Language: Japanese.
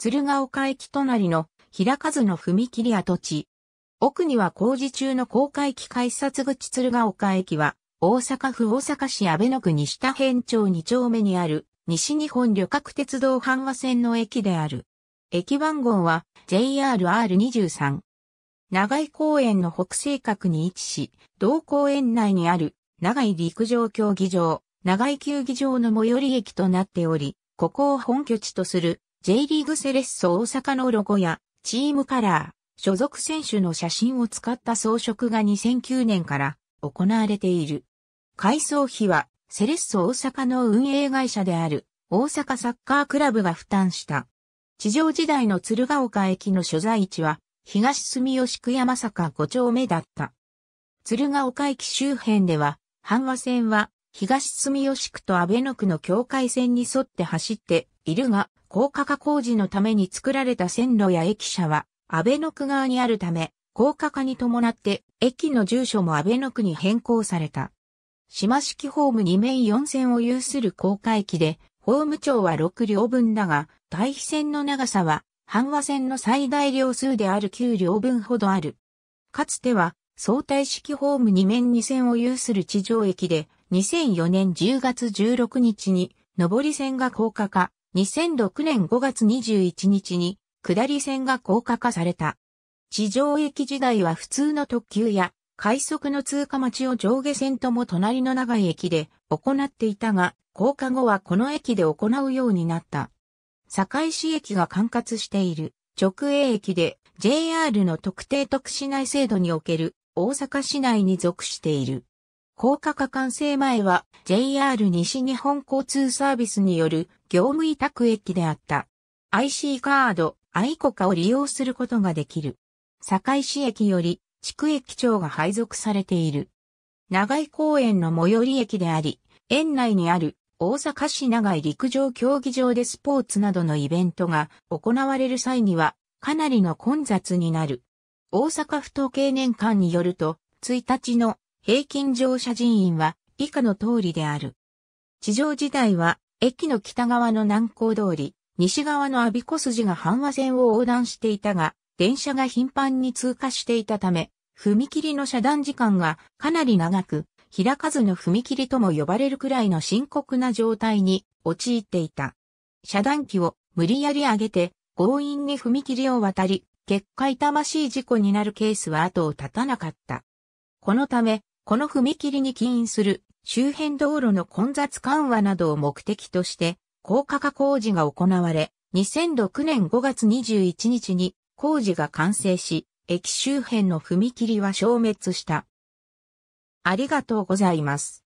鶴岡駅隣の平和の踏切跡地。奥には工事中の公開機改札口鶴岡駅は、大阪府大阪市安倍野区西田辺町2丁目にある、西日本旅客鉄道阪和線の駅である。駅番号は JRR23。長井公園の北西角に位置し、同公園内にある長井陸上競技場、長井球技場の最寄り駅となっており、ここを本拠地とする J リーグセレッソ大阪のロゴやチームカラー、所属選手の写真を使った装飾が2009年から行われている。改装費はセレッソ大阪の運営会社である大阪サッカークラブが負担した。地上時代の鶴岡駅の所在地は東住吉区山坂5丁目だった。鶴岡駅周辺では阪和線は東住吉区と安倍野区の境界線に沿って走っているが、高架化工事のために作られた線路や駅舎は、安倍の区側にあるため、高架化に伴って駅の住所も安倍の区に変更された。島式ホーム2面4線を有する高架駅で、ホーム長は6両分だが、対比線の長さは、半和線の最大両数である9両分ほどある。かつては、相対式ホーム2面2線を有する地上駅で、2004年10月16日に、上り線が高架化、2006年5月21日に下り線が高架化された。地上駅時代は普通の特急や快速の通過待ちを上下線とも隣の長い駅で行っていたが、高架後はこの駅で行うようになった。堺市駅が管轄している直営駅で JR の特定特市内制度における大阪市内に属している。高架化完成前は JR 西日本交通サービスによる業務委託駅であった。IC カード、愛国家を利用することができる。堺市駅より、地区駅長が配属されている。長井公園の最寄り駅であり、園内にある大阪市長井陸上競技場でスポーツなどのイベントが行われる際には、かなりの混雑になる。大阪府統計年間によると、1日の平均乗車人員は以下の通りである。地上時代は駅の北側の南港通り、西側の阿鼻子筋が阪和線を横断していたが、電車が頻繁に通過していたため、踏切の遮断時間がかなり長く、開かずの踏切とも呼ばれるくらいの深刻な状態に陥っていた。遮断機を無理やり上げて、強引に踏切を渡り、結果痛ましい事故になるケースは後を絶たなかった。このため、この踏切に起因する周辺道路の混雑緩和などを目的として、高架化工事が行われ、2006年5月21日に工事が完成し、駅周辺の踏切は消滅した。ありがとうございます。